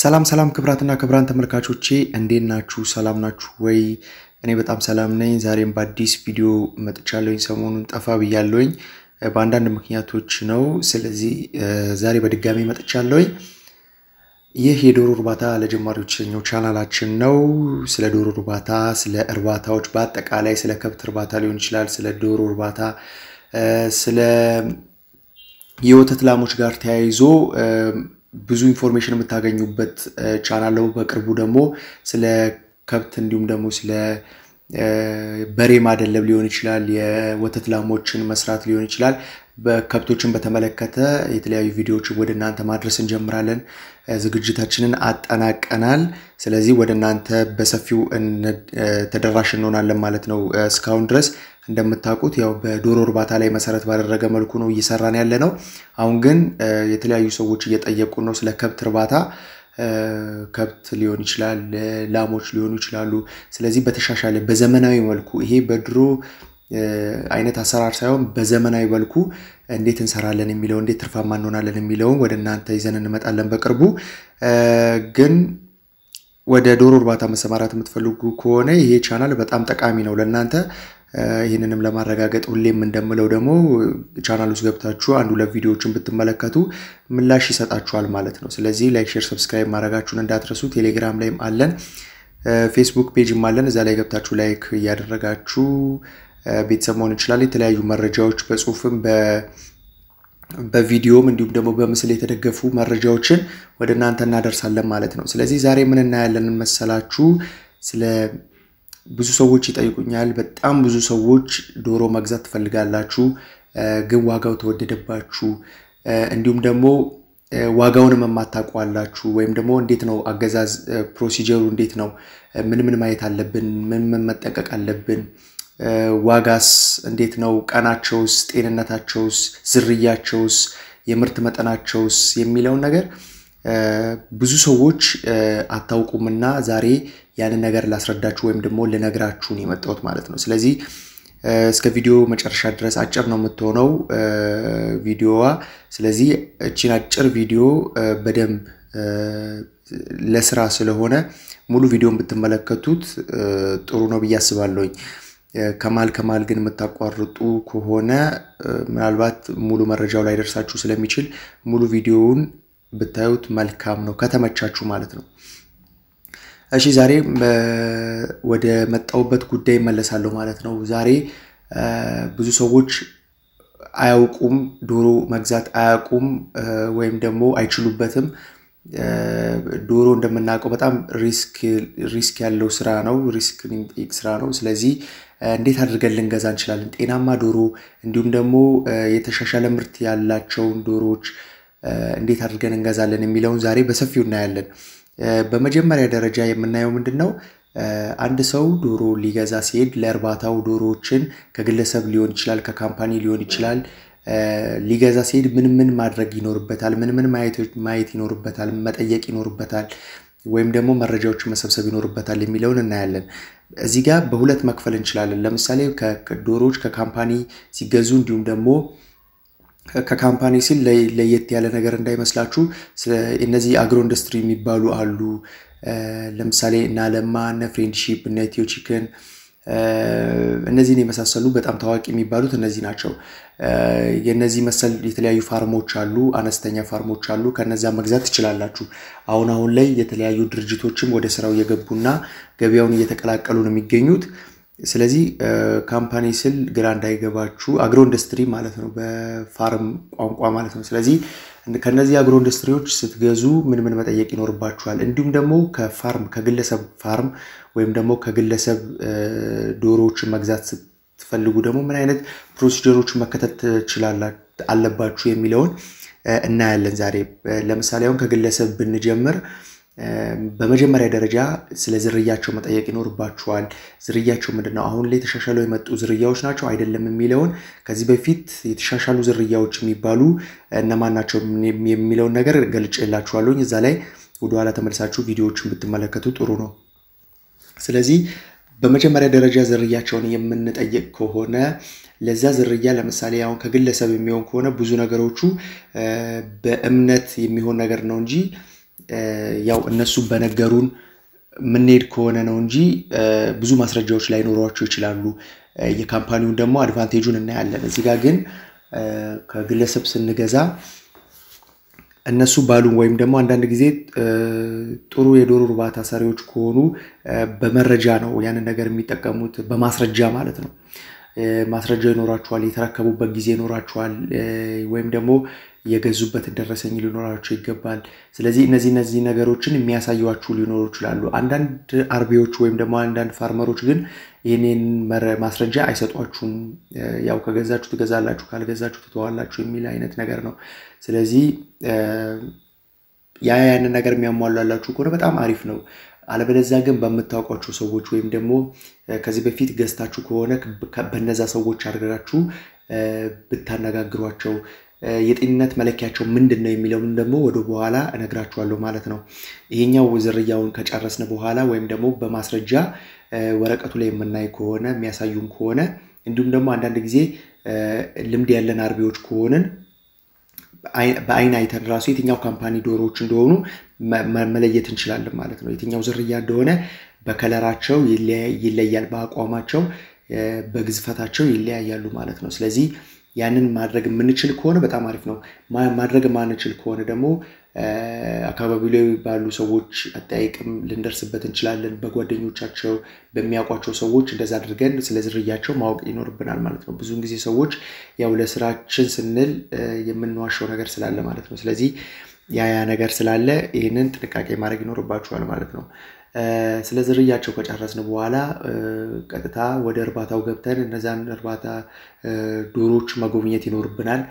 ሰላም ሰላም ክብራትና ክብራን ተመልካቾቼ እንዴት ናችሁ? ሰላም ናችሁ ወይ? እኔ በጣም ሰላም ነኝ። ዛሬም በአዲስ ቪዲዮ መጥቻለሁኝ። ሰሞኑን ጠፋ ብያለሁኝ በአንዳንድ ምክንያቶች ነው። ስለዚህ ዛሬ በድጋሚ መጥቻለሁኝ። ይህ የዶሮ እርባታ ለጀማሪዎች የተሰኘው ቻናላችን ነው። ስለ ዶሮ እርባታ፣ ስለ እርባታዎች በአጠቃላይ ስለ ከብት እርባታ ሊሆን ይችላል፣ ስለ ዶሮ እርባታ፣ ስለ የወተት ላሞች ጋር ተያይዞ ብዙ ኢንፎርሜሽን የምታገኙበት ቻናል ነው። በቅርቡ ደግሞ ስለ ከብት እንዲሁም ደግሞ ስለ በሬ ማደለብ ሊሆን ይችላል። የወተት ላሞችን መስራት ሊሆን ይችላል። በከብቶችን በተመለከተ የተለያዩ ቪዲዮዎችን ወደ እናንተ ማድረስ እንጀምራለን። ዝግጅታችንን አጠናቀናል። ስለዚህ ወደ እናንተ በሰፊው ተደራሽ እንሆናለን ማለት ነው። እስካሁን ድረስ እንደምታውቁት ያው በዶሮ እርባታ ላይ መሰረት ባደረገ መልኩ ነው እየሰራን ያለ ነው። አሁን ግን የተለያዩ ሰዎች እየጠየቁ ነው ስለ ከብት እርባታ ከብት ሊሆን ይችላል፣ ላሞች ሊሆኑ ይችላሉ። ስለዚህ በተሻሻለ በዘመናዊ መልኩ ይሄ በድሮ አይነት አሰራር ሳይሆን በዘመናዊ መልኩ እንዴት እንሰራለን የሚለው እንዴት ትርፋማ እንሆናለን የሚለውን ወደ እናንተ ይዘን እንመጣለን በቅርቡ። ግን ወደ ዶሮ እርባታ መሰማራት የምትፈልጉ ከሆነ ይሄ ቻናል በጣም ጠቃሚ ነው ለእናንተ። ይህንንም ለማረጋገጥ ሁሌም እንደምለው ደግሞ ቻናል ውስጥ ገብታችሁ አንዱ ቪዲዮዎችን ብትመለከቱ ምላሽ ይሰጣችኋል ማለት ነው። ስለዚህ ላይክ፣ ሼር፣ ሰብስክራይብ ማድረጋችሁን እንዳትረሱ። ቴሌግራም ላይም አለን፣ ፌስቡክ ፔጅም አለን። እዛ ላይ ገብታችሁ ላይክ እያደረጋችሁ ቤተሰብ መሆን ይችላል። የተለያዩ መረጃዎች በጽሁፍም በቪዲዮም እንዲሁም ደግሞ በምስል የተደገፉ መረጃዎችን ወደ እናንተ እናደርሳለን ማለት ነው። ስለዚህ ዛሬ ምን እናያለን መሰላችሁ? ስለ ብዙ ሰዎች ይጠይቁኛል። በጣም ብዙ ሰዎች ዶሮ መግዛት ትፈልጋላችሁ፣ ግን ዋጋው ተወደደባችሁ፣ እንዲሁም ደግሞ ዋጋውንም የማታውቁ አላችሁ፣ ወይም ደግሞ እንዴት ነው አገዛዝ ፕሮሲጀሩ እንዴት ነው፣ ምን ምን ማየት አለብን፣ ምን ምን መጠንቀቅ አለብን ዋጋስ እንዴት ነው? ቀናቸውስ፣ ጤንነታቸውስ፣ ዝርያቸውስ፣ የምርት መጠናቸውስ የሚለውን ነገር ብዙ ሰዎች አታውቁምና ዛሬ ያንን ነገር ላስረዳችሁ ወይም ደግሞ ልነግራችሁ ነው የመጣሁት ማለት ነው። ስለዚህ እስከ ቪዲዮ መጨረሻ ድረስ አጭር ነው የምትሆነው ቪዲዮዋ። ስለዚህ እቺን አጭር ቪዲዮ በደንብ ለስራ ስለሆነ ሙሉ ቪዲዮን ብትመለከቱት ጥሩ ነው ብዬ አስባለሁኝ። ከማል ከማል ግን የምታቋርጡ ከሆነ ምናልባት ሙሉ መረጃው ላይ ደርሳችሁ ስለሚችል ሙሉ ቪዲዮውን ብታዩት መልካም ነው፣ ከተመቻችሁ ማለት ነው። እሺ ዛሬ ወደ መጣውበት ጉዳይ እመለሳለሁ ማለት ነው። ዛሬ ብዙ ሰዎች አያውቁም፣ ዶሮ መግዛት አያውቁም ወይም ደግሞ አይችሉበትም። ዶሮ እንደምናውቀው በጣም ሪስክ ያለው ስራ ነው፣ ሪስክ የሚጠይቅ ስራ ነው። ስለዚህ እንዴት አድርገን ልንገዛ እንችላለን? ጤናማ ዶሮ እንዲሁም ደግሞ የተሻሻለ ምርት ያላቸውን ዶሮዎች እንዴት አድርገን እንገዛለን የሚለውን ዛሬ በሰፊው እናያለን። በመጀመሪያ ደረጃ የምናየው ምንድን ነው? አንድ ሰው ዶሮ ሊገዛ ሲሄድ ለእርባታው ዶሮዎችን ከግለሰብ ሊሆን ይችላል፣ ከካምፓኒ ሊሆን ይችላል ሊገዛ ሲሄድ ምን ምን ማድረግ ይኖርበታል፣ ምን ምን ማየት ይኖርበታል፣ መጠየቅ ይኖርበታል፣ ወይም ደግሞ መረጃዎችን መሰብሰብ ይኖርበታል የሚለውን እናያለን። እዚህ ጋር በሁለት መክፈል እንችላለን። ለምሳሌ ዶሮዎች ከካምፓኒ ሲገዙ እንዲሁም ደግሞ ከካምፓኒ ሲል ለየት ያለ ነገር እንዳይመስላችሁ እነዚህ አግሮ ኢንዱስትሪ የሚባሉ አሉ። ለምሳሌ እነ አለማ፣ እነ ፍሬንድሺፕ፣ እነ ኢትዮ ቺክን እነዚህን የመሳሰሉ በጣም ታዋቂ የሚባሉት እነዚህ ናቸው። የነዚህ መሰል የተለያዩ ፋርሞች አሉ፣ አነስተኛ ፋርሞች አሉ። ከነዛ መግዛት ትችላላችሁ። አሁን አሁን ላይ የተለያዩ ድርጅቶችም ወደ ስራው እየገቡና ገበያውን እየተቀላቀሉ ነው የሚገኙት። ስለዚህ ካምፓኒ ስል ግራ እንዳይገባችሁ አግሮ ኢንዱስትሪ ማለት ነው፣ በፋርም ቋንቋ ማለት ነው። ስለዚህ ከነዚህ አግሮ ኢንዱስትሪዎች ስትገዙ ምን ምን መጠየቅ ይኖርባችኋል? እንዲሁም ደግሞ ከፋርም ከግለሰብ ፋርም ወይም ደግሞ ከግለሰብ ዶሮዎችን መግዛት ስትፈልጉ ደግሞ ምን አይነት ፕሮሲጀሮች መከተል ትችላላችሁ አለባችሁ የሚለውን እናያለን ዛሬ። ለምሳሌ አሁን ከግለሰብ ብንጀምር በመጀመሪያ ደረጃ ስለ ዝርያቸው መጠየቅ ይኖርባቸዋል ዝርያቸው ምንድን ነው? አሁን ላይ የተሻሻለው የመጡ ዝርያዎች ናቸው አይደለም የሚለውን ከዚህ በፊት የተሻሻሉ ዝርያዎች የሚባሉ እነማን ናቸው የሚለውን ነገር ገልጬላችኋለሁኝ። እዛ ላይ ወደኋላ ተመልሳችሁ ቪዲዮዎችን ብትመለከቱ ጥሩ ነው። ስለዚህ በመጀመሪያ ደረጃ ዝርያቸውን የምንጠይቅ ከሆነ ለዛ ዝርያ ለምሳሌ አሁን ከግለሰብ የሚሆን ከሆነ ብዙ ነገሮቹ በእምነት የሚሆን ነገር ነው እንጂ ያው እነሱ በነገሩን የምንሄድ ከሆነ ነው እንጂ ብዙ ማስረጃዎች ላይኖሯቸው ይችላሉ። የካምፓኒውን ደግሞ አድቫንቴጁን እናያለን። እዚህ ጋር ግን ከግለሰብ ስንገዛ እነሱ ባሉን ወይም ደግሞ አንዳንድ ጊዜ ጥሩ የዶሮ እርባታ ሰሪዎች ከሆኑ በመረጃ ነው ያንን ነገር የሚጠቀሙት፣ በማስረጃ ማለት ነው። ማስረጃ ይኖራችኋል፣ የተረከቡበት ጊዜ ይኖራችኋል፣ ወይም ደግሞ የገዙበት ደረሰኝ ሊኖራቸው ይገባል። ስለዚህ እነዚህ እነዚህ ነገሮችን የሚያሳዩችሁ ሊኖሩ ይችላሉ። አንዳንድ አርቢዎች ወይም ደግሞ አንዳንድ ፋርመሮች ግን ይህንን ማስረጃ አይሰጧችሁም። ያው ከገዛችሁ ትገዛላችሁ፣ ካልገዛችሁ ትተዋላችሁ የሚል አይነት ነገር ነው። ስለዚህ ያ ያንን ነገር የሚያሟላላችሁ ከሆነ በጣም አሪፍ ነው። አለበለዚያ ግን በምታውቋቸው ሰዎች ወይም ደግሞ ከዚህ በፊት ገዝታችሁ ከሆነ በነዛ ሰዎች አድርጋችሁ ብታነጋግሯቸው የጤንነት መለኪያቸው ምንድን ነው የሚለውን ደግሞ ወደ በኋላ እነግራችኋለሁ ማለት ነው። ይሄኛው ዝርያውን ከጨረስን በኋላ ወይም ደግሞ በማስረጃ ወረቀቱ ላይ የምናይ ከሆነ የሚያሳዩን ከሆነ እንዲሁም ደግሞ አንዳንድ ጊዜ ልምድ ያለን አርቢዎች ከሆንን በአይን አይተን ራሱ የትኛው ካምፓኒ ዶሮዎች እንደሆኑ መለየት እንችላለን ማለት ነው። የትኛው ዝርያ እንደሆነ በከለራቸው ይለያል፣ በአቋማቸው፣ በግዝፈታቸው ይለያያሉ ማለት ነው። ስለዚህ ያንን ማድረግ የምንችል ከሆነ በጣም አሪፍ ነው። ማድረግ ማንችል ከሆነ ደግሞ አካባቢ ላይ ባሉ ሰዎች አጠያይቅም ልንደርስበት እንችላለን። በጓደኞቻቸው በሚያውቋቸው ሰዎች እንደዛ አድርገን ስለ ዝርያቸው ማወቅ ይኖርብናል ማለት ነው። ብዙን ጊዜ ሰዎች ያው ለስራችን ስንል የምንዋሸው ነገር ስላለ ማለት ነው። ስለዚህ ያ ያ ነገር ስላለ ይህንን ጥንቃቄ ማድረግ ይኖርባችኋል ማለት ነው። ስለ ዝርያቸው ከጨረስን በኋላ ቀጥታ ወደ እርባታው ገብተን እነዛን እርባታ ዶሮች መጎብኘት ይኖርብናል።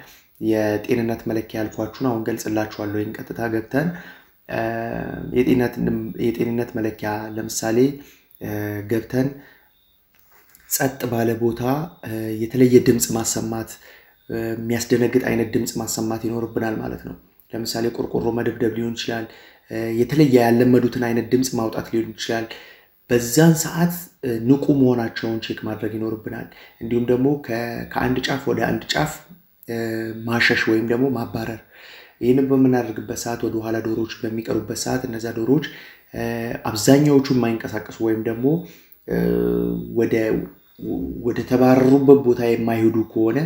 የጤንነት መለኪያ ያልኳችሁን አሁን ገልጽላችኋለሁ። ወይም ቀጥታ ገብተን የጤንነት መለኪያ ለምሳሌ ገብተን ጸጥ ባለ ቦታ የተለየ ድምፅ ማሰማት የሚያስደነግጥ አይነት ድምፅ ማሰማት ይኖርብናል ማለት ነው። ለምሳሌ ቆርቆሮ መደብደብ ሊሆን ይችላል። የተለየ ያለመዱትን አይነት ድምፅ ማውጣት ሊሆን ይችላል። በዛን ሰዓት ንቁ መሆናቸውን ቼክ ማድረግ ይኖርብናል። እንዲሁም ደግሞ ከአንድ ጫፍ ወደ አንድ ጫፍ ማሸሽ ወይም ደግሞ ማባረር። ይህንን በምናደርግበት ሰዓት ወደኋላ ዶሮዎች በሚቀሩበት ሰዓት እነዛ ዶሮዎች አብዛኛዎቹ የማይንቀሳቀሱ ወይም ደግሞ ወደ ተባረሩበት ቦታ የማይሄዱ ከሆነ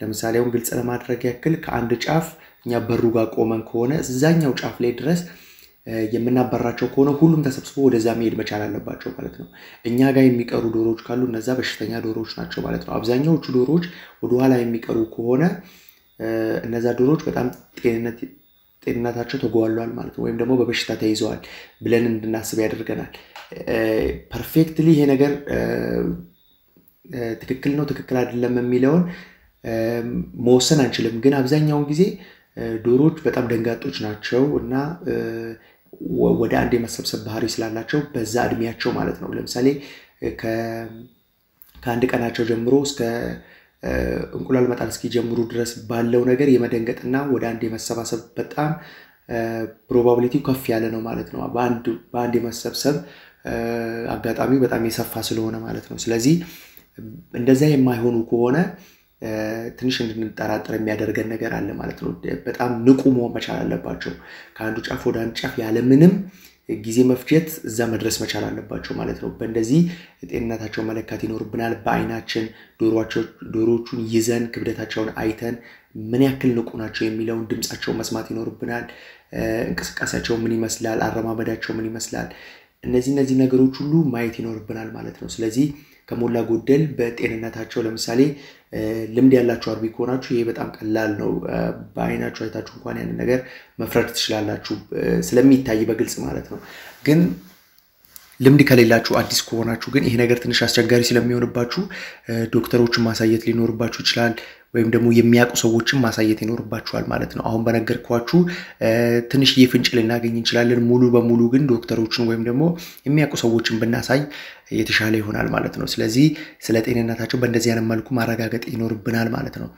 ለምሳሌ አሁን ግልጽ ለማድረግ ያክል ከአንድ ጫፍ እኛ በሩ ጋር ቆመን ከሆነ እዛኛው ጫፍ ላይ ድረስ የምናባራቸው ከሆነ ሁሉም ተሰብስቦ ወደዛ መሄድ መቻል አለባቸው ማለት ነው። እኛ ጋር የሚቀሩ ዶሮዎች ካሉ እነዛ በሽተኛ ዶሮዎች ናቸው ማለት ነው። አብዛኛዎቹ ዶሮዎች ወደኋላ የሚቀሩ ከሆነ እነዛ ዶሮዎች በጣም ጤንነታቸው ተጓሏል ማለት ነው፣ ወይም ደግሞ በበሽታ ተይዘዋል ብለን እንድናስብ ያደርገናል። ፐርፌክትሊ ይሄ ነገር ትክክል ነው ትክክል አይደለም የሚለውን መወሰን አንችልም፣ ግን አብዛኛውን ጊዜ ዶሮዎች በጣም ደንጋጦች ናቸው እና ወደ አንድ የመሰብሰብ ባህሪ ስላላቸው በዛ እድሜያቸው ማለት ነው። ለምሳሌ ከአንድ ቀናቸው ጀምሮ እስከ እንቁላል መጣል እስኪጀምሩ ድረስ ባለው ነገር የመደንገጥና ወደ አንድ የመሰባሰብ በጣም ፕሮባብሊቲው ከፍ ያለ ነው ማለት ነው። በአንድ የመሰብሰብ አጋጣሚው በጣም የሰፋ ስለሆነ ማለት ነው። ስለዚህ እንደዚያ የማይሆኑ ከሆነ ትንሽ እንድንጠራጠር የሚያደርገን ነገር አለ ማለት ነው። በጣም ንቁ መሆን መቻል አለባቸው። ከአንዱ ጫፍ ወደ አንዱ ጫፍ ያለምንም ጊዜ መፍጀት እዛ መድረስ መቻል አለባቸው ማለት ነው። በእንደዚህ ጤንነታቸው መለካት ይኖርብናል። በአይናችን ዶሮዎቹን ይዘን ክብደታቸውን አይተን ምን ያክል ንቁ ናቸው የሚለውን ድምፃቸው መስማት ይኖርብናል። እንቅስቃሴያቸው ምን ይመስላል? አረማመዳቸው ምን ይመስላል? እነዚህ እነዚህ ነገሮች ሁሉ ማየት ይኖርብናል ማለት ነው። ስለዚህ ከሞላ ጎደል በጤንነታቸው ለምሳሌ ልምድ ያላችሁ አርቢ ከሆናችሁ ይሄ በጣም ቀላል ነው። በአይናችሁ አይታችሁ እንኳን ያንን ነገር መፍረድ ትችላላችሁ ስለሚታይ በግልጽ ማለት ነው ግን ልምድ ከሌላችሁ አዲስ ከሆናችሁ ግን ይሄ ነገር ትንሽ አስቸጋሪ ስለሚሆንባችሁ ዶክተሮችን ማሳየት ሊኖርባችሁ ይችላል። ወይም ደግሞ የሚያውቁ ሰዎችን ማሳየት ይኖርባችኋል ማለት ነው። አሁን በነገርኳችሁ ትንሽ ፍንጭ ልናገኝ እንችላለን። ሙሉ በሙሉ ግን ዶክተሮችን ወይም ደግሞ የሚያውቁ ሰዎችን ብናሳይ የተሻለ ይሆናል ማለት ነው። ስለዚህ ስለ ጤንነታቸው በእንደዚህ አይነት መልኩ ማረጋገጥ ይኖርብናል ማለት ነው።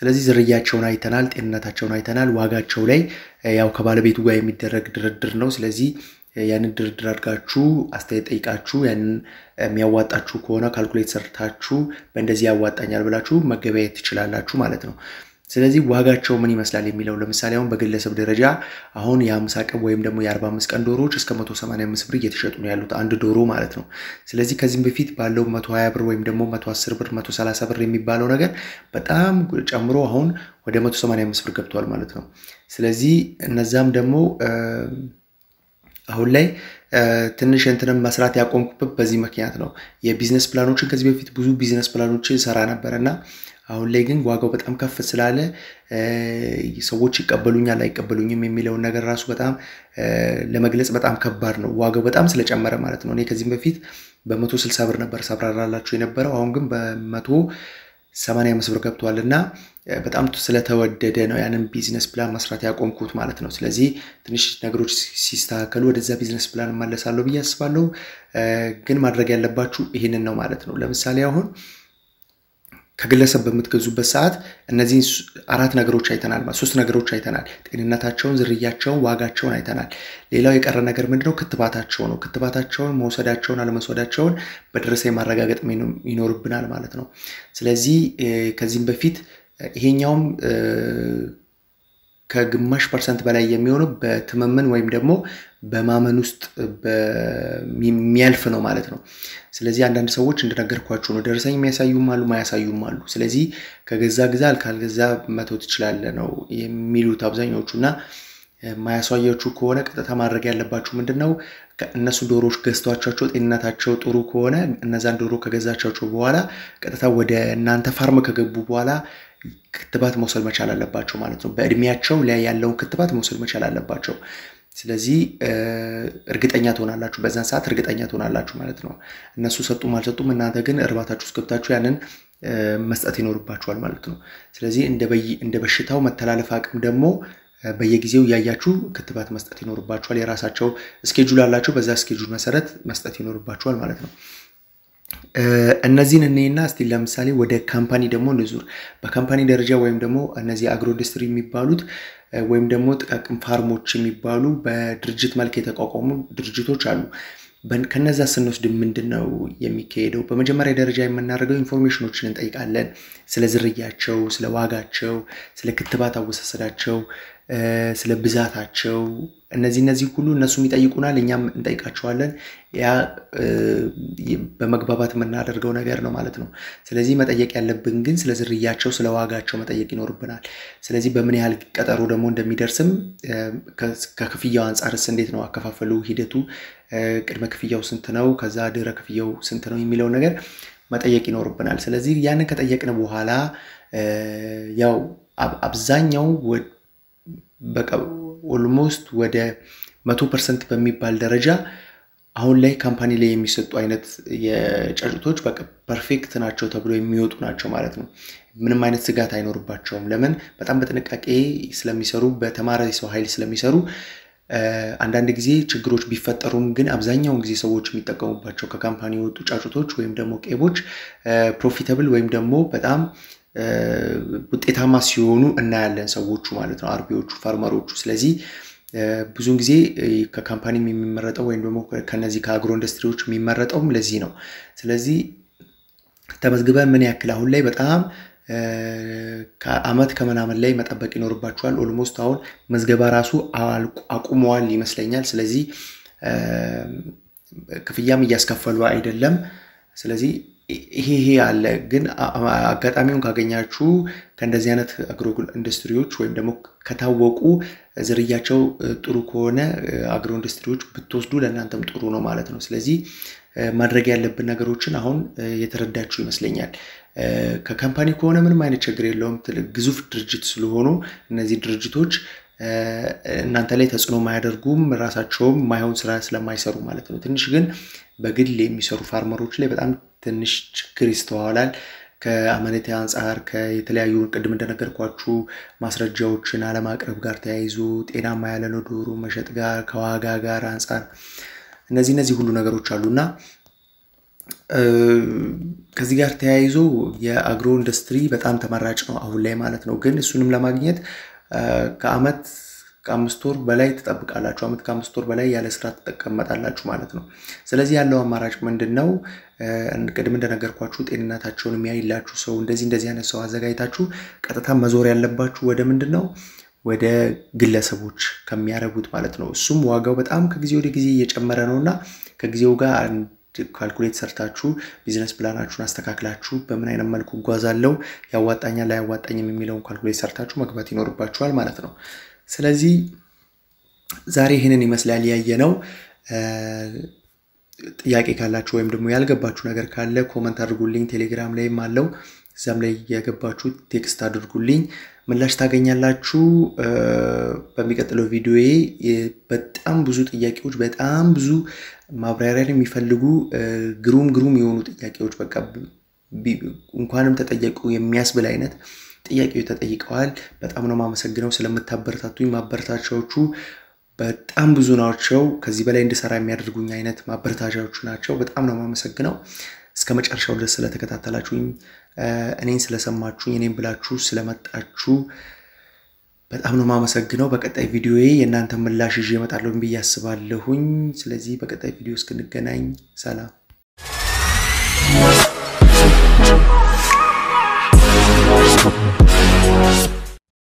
ስለዚህ ዝርያቸውን አይተናል፣ ጤንነታቸውን አይተናል። ዋጋቸው ላይ ያው ከባለቤቱ ጋር የሚደረግ ድርድር ነው። ስለዚህ ያንን ድርድር አድርጋችሁ አስተያየት ጠይቃችሁ ያንን የሚያዋጣችሁ ከሆነ ካልኩሌት ሰርታችሁ በእንደዚህ ያዋጣኛል ብላችሁ መገበያየት ትችላላችሁ ማለት ነው። ስለዚህ ዋጋቸው ምን ይመስላል የሚለው ለምሳሌ አሁን በግለሰብ ደረጃ አሁን የ50 ቀን ወይም ደግሞ የ45 ቀን ዶሮዎች እስከ 185 ብር እየተሸጡ ነው ያሉት አንድ ዶሮ ማለት ነው። ስለዚህ ከዚህም በፊት ባለው 120 ብር ወይም ደግሞ 110 ብር፣ 130 ብር የሚባለው ነገር በጣም ጨምሮ አሁን ወደ 185 ብር ገብቷል ማለት ነው። ስለዚህ እነዛም ደግሞ አሁን ላይ ትንሽ እንትንም መስራት ያቆምኩበት በዚህ ምክንያት ነው። የቢዝነስ ፕላኖችን ከዚህ በፊት ብዙ ቢዝነስ ፕላኖች ሰራ ነበር እና አሁን ላይ ግን ዋጋው በጣም ከፍ ስላለ ሰዎች ይቀበሉኛል አይቀበሉኝም የሚለውን ነገር ራሱ በጣም ለመግለጽ በጣም ከባድ ነው። ዋጋው በጣም ስለጨመረ ማለት ነው። እኔ ከዚህም በፊት በመቶ ስልሳ ብር ነበር ሳብራራላችሁ የነበረው አሁን ግን በመቶ ሰማንያ አምስት ብር ገብቷል እና በጣም ስለተወደደ ነው ያንን ቢዝነስ ፕላን መስራት ያቆምኩት ማለት ነው። ስለዚህ ትንሽ ነገሮች ሲስተካከሉ ወደዛ ቢዝነስ ፕላን እመለሳለሁ ብዬ አስባለሁ። ግን ማድረግ ያለባችሁ ይህንን ነው ማለት ነው። ለምሳሌ አሁን ከግለሰብ በምትገዙበት ሰዓት እነዚህ አራት ነገሮች አይተናል፣ ሶስት ነገሮች አይተናል። ጤንነታቸውን፣ ዝርያቸውን፣ ዋጋቸውን አይተናል። ሌላው የቀረ ነገር ምንድነው? ክትባታቸው ነው። ክትባታቸውን መውሰዳቸውን አለመውሰዳቸውን በደረሰ የማረጋገጥ ይኖርብናል ማለት ነው። ስለዚህ ከዚህም በፊት ይሄኛውም ከግማሽ ፐርሰንት በላይ የሚሆነው በትምምን ወይም ደግሞ በማመን ውስጥ የሚያልፍ ነው ማለት ነው። ስለዚህ አንዳንድ ሰዎች እንደነገርኳችሁ ነው፣ ደረሰኝ የሚያሳዩም አሉ፣ ማያሳዩም አሉ። ስለዚህ ከገዛ ግዛ፣ ካልገዛ መተው ትችላለህ ነው የሚሉት አብዛኛዎቹ እና ማያሳያችሁ ከሆነ ቀጥታ ማድረግ ያለባችሁ ምንድን ነው? እነሱ ዶሮዎች ገዝቷቸው ጤንነታቸው ጥሩ ከሆነ እነዛን ዶሮ ከገዛቻቸው በኋላ ቀጥታ ወደ እናንተ ፋርም ከገቡ በኋላ ክትባት መውሰድ መቻል አለባቸው ማለት ነው። በእድሜያቸው ላይ ያለውን ክትባት መውሰድ መቻል አለባቸው። ስለዚህ እርግጠኛ ትሆናላችሁ፣ በዛን ሰዓት እርግጠኛ ትሆናላችሁ ማለት ነው። እነሱ ሰጡም አልሰጡም፣ እናንተ ግን እርባታችሁ ውስጥ ገብታችሁ ያንን መስጠት ይኖርባችኋል ማለት ነው። ስለዚህ እንደ በሽታው መተላለፍ አቅም ደግሞ በየጊዜው እያያችሁ ክትባት መስጠት ይኖርባችኋል። የራሳቸው እስኬጁል አላቸው። በዛ እስኬጁል መሰረት መስጠት ይኖርባችኋል ማለት ነው። እነዚህን እኔና እስቲ ለምሳሌ ወደ ካምፓኒ ደግሞ ንዙር። በካምፓኒ ደረጃ ወይም ደግሞ እነዚህ አግሮ ኢንዱስትሪ የሚባሉት ወይም ደግሞ ጥቃቅን ፋርሞች የሚባሉ በድርጅት መልክ የተቋቋሙ ድርጅቶች አሉ። ከነዛ ስንወስድ ምንድን ነው የሚካሄደው? በመጀመሪያ ደረጃ የምናደርገው ኢንፎርሜሽኖችን እንጠይቃለን። ስለ ዝርያቸው፣ ስለ ዋጋቸው፣ ስለ ክትባት አወሳሰዳቸው ስለ ብዛታቸው እነዚህ እነዚህ ሁሉ እነሱም ይጠይቁናል፣ እኛም እንጠይቃቸዋለን። ያ በመግባባት የምናደርገው ነገር ነው ማለት ነው። ስለዚህ መጠየቅ ያለብን ግን ስለ ዝርያቸው፣ ስለ ዋጋቸው መጠየቅ ይኖርብናል። ስለዚህ በምን ያህል ቀጠሮ ደግሞ እንደሚደርስም ከክፍያው አንጻርስ እንዴት ነው አከፋፈሉ ሂደቱ፣ ቅድመ ክፍያው ስንት ነው፣ ከዛ ድረ ክፍያው ስንት ነው የሚለው ነገር መጠየቅ ይኖርብናል። ስለዚህ ያንን ከጠየቅን በኋላ ያው አብዛኛው ኦልሞስት ወደ መቶ ፐርሰንት በሚባል ደረጃ አሁን ላይ ካምፓኒ ላይ የሚሰጡ አይነት የጫጩቶች በቃ ፐርፌክት ናቸው ተብሎ የሚወጡ ናቸው ማለት ነው። ምንም አይነት ስጋት አይኖርባቸውም። ለምን? በጣም በጥንቃቄ ስለሚሰሩ፣ በተማረ ሰው ኃይል ስለሚሰሩ አንዳንድ ጊዜ ችግሮች ቢፈጠሩም ግን አብዛኛውን ጊዜ ሰዎች የሚጠቀሙባቸው ከካምፓኒ የወጡ ጫጩቶች ወይም ደግሞ ቄቦች ፕሮፊተብል ወይም ደግሞ በጣም ውጤታማ ሲሆኑ እናያለን ሰዎቹ ማለት ነው፣ አርቢዎቹ፣ ፋርመሮቹ ስለዚህ ብዙን ጊዜ ከካምፓኒ የሚመረጠው ወይም ደግሞ ከነዚህ ከአግሮ ኢንዱስትሪዎች የሚመረጠውም ለዚህ ነው። ስለዚህ ተመዝግበ ምን ያክል አሁን ላይ በጣም ከአመት ከምናምን ላይ መጠበቅ ይኖርባቸዋል። ኦልሞስት አሁን መዝገባ ራሱ አቁመዋል ይመስለኛል። ስለዚህ ክፍያም እያስከፈሉ አይደለም። ስለዚህ ይሄ ያለ ግን አጋጣሚውን ካገኛችሁ ከእንደዚህ አይነት አግሮ ኢንዱስትሪዎች ወይም ደግሞ ከታወቁ ዝርያቸው ጥሩ ከሆነ አግሮ ኢንዱስትሪዎች ብትወስዱ ለእናንተም ጥሩ ነው ማለት ነው። ስለዚህ ማድረግ ያለብን ነገሮችን አሁን የተረዳችሁ ይመስለኛል። ከካምፓኒ ከሆነ ምንም አይነት ችግር የለውም። ግዙፍ ድርጅት ስለሆኑ እነዚህ ድርጅቶች እናንተ ላይ ተጽዕኖ ማያደርጉም ራሳቸውም ማይሆን ስራ ስለማይሰሩ ማለት ነው። ትንሽ ግን በግል የሚሰሩ ፋርመሮች ላይ በጣም ትንሽ ችግር ይስተዋላል። ከአመኔቴ አንጻር ከየተለያዩ ቅድም እንደነገርኳችሁ ማስረጃዎችን አለማቅረብ ጋር ተያይዞ ጤናማ ያለ ነው ዶሮ መሸጥ ጋር ከዋጋ ጋር አንጻር እነዚህ እነዚህ ሁሉ ነገሮች አሉና ከዚህ ጋር ተያይዞ የአግሮ ኢንዱስትሪ በጣም ተመራጭ ነው አሁን ላይ ማለት ነው። ግን እሱንም ለማግኘት ከአመት ከአምስት ወር በላይ ትጠብቃላችሁ። አመት ከአምስት ወር በላይ ያለ ስራ ትጠቀመጣላችሁ ማለት ነው። ስለዚህ ያለው አማራጭ ምንድን ነው? ቅድም እንደነገርኳችሁ ጤንነታቸውን የሚያይላችሁ ሰው እንደዚህ እንደዚህ አይነት ሰው አዘጋጅታችሁ ቀጥታ መዞር ያለባችሁ ወደ ምንድን ነው ወደ ግለሰቦች ከሚያረጉት ማለት ነው። እሱም ዋጋው በጣም ከጊዜ ወደ ጊዜ እየጨመረ ነው እና ከጊዜው ጋር ካልኩሌት ሰርታችሁ ቢዝነስ ፕላናችሁን አስተካክላችሁ በምን አይነት መልኩ እጓዛለው ያዋጣኛል አያዋጣኝም የሚለውን ካልኩሌት ሰርታችሁ መግባት ይኖርባችኋል ማለት ነው። ስለዚህ ዛሬ ይህንን ይመስላል ያየ ነው። ጥያቄ ካላችሁ ወይም ደግሞ ያልገባችሁ ነገር ካለ ኮመንት አድርጉልኝ። ቴሌግራም ላይም አለው እዚያም ላይ የገባችሁ ቴክስት አድርጉልኝ፣ ምላሽ ታገኛላችሁ። በሚቀጥለው ቪዲዮዬ በጣም ብዙ ጥያቄዎች በጣም ብዙ ማብራሪያን የሚፈልጉ ግሩም ግሩም የሆኑ ጥያቄዎች በቃ እንኳንም ተጠየቁ የሚያስብል አይነት ጥያቄዎች ተጠይቀዋል። በጣም ነው የማመሰግነው ስለምታበረታቱኝ ማበረታቻዎቹ በጣም ብዙ ናቸው። ከዚህ በላይ እንድሰራ የሚያደርጉኝ አይነት ማበረታቻዎቹ ናቸው። በጣም ነው የማመሰግነው። እስከ መጨረሻው ድረስ ስለተከታተላችሁኝ፣ እኔን ስለሰማችሁ፣ እኔን ብላችሁ ስለመጣችሁ በጣም ነው የማመሰግነው። በቀጣይ ቪዲዮ የእናንተ ምላሽ ይዤ እመጣለሁ ብዬ አስባለሁኝ። ስለዚህ በቀጣይ ቪዲዮ እስክንገናኝ ሰላም።